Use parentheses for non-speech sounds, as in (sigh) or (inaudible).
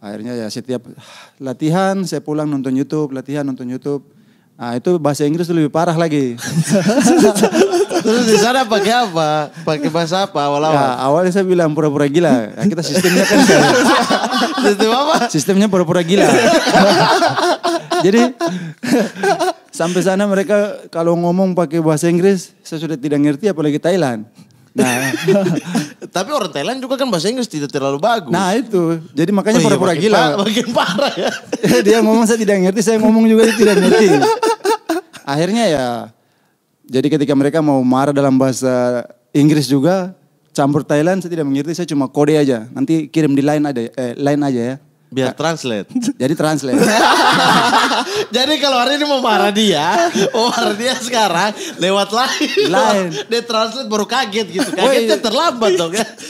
Akhirnya ya setiap latihan saya pulang nonton YouTube, latihan nonton YouTube. Nah, itu bahasa Inggris lebih parah lagi. (laughs) Terus di sana pakai apa? Pakai bahasa apa awal-awal? Ya, awalnya saya bilang pura-pura gila. Ya, kita sistemnya kan, kan. Sistem apa? Sistemnya pura-pura gila. (laughs) Jadi sampai sana mereka kalau ngomong pakai bahasa Inggris saya sudah tidak ngerti apalagi Thailand. Nah, (laughs) tapi orang Thailand juga kan bahasa Inggris tidak terlalu bagus. Nah itu, jadi makanya oh, iya, pura-pura iya, gila. Par makin parah ya. (laughs) dia ngomong saya tidak ngerti, saya ngomong juga dia tidak ngerti. Akhirnya ya, jadi ketika mereka mau marah dalam bahasa Inggris juga, campur Thailand saya tidak mengerti, saya cuma kode aja. Nanti kirim di line ada, ya, eh, line aja ya. Biar translate. (laughs) Jadi translate. (laughs) Jadi kalau hari ini mau marah dia, mau marah dia sekarang lewat lain. Lain. Dia translate baru kaget gitu. Kagetnya terlambat dong ya. (laughs)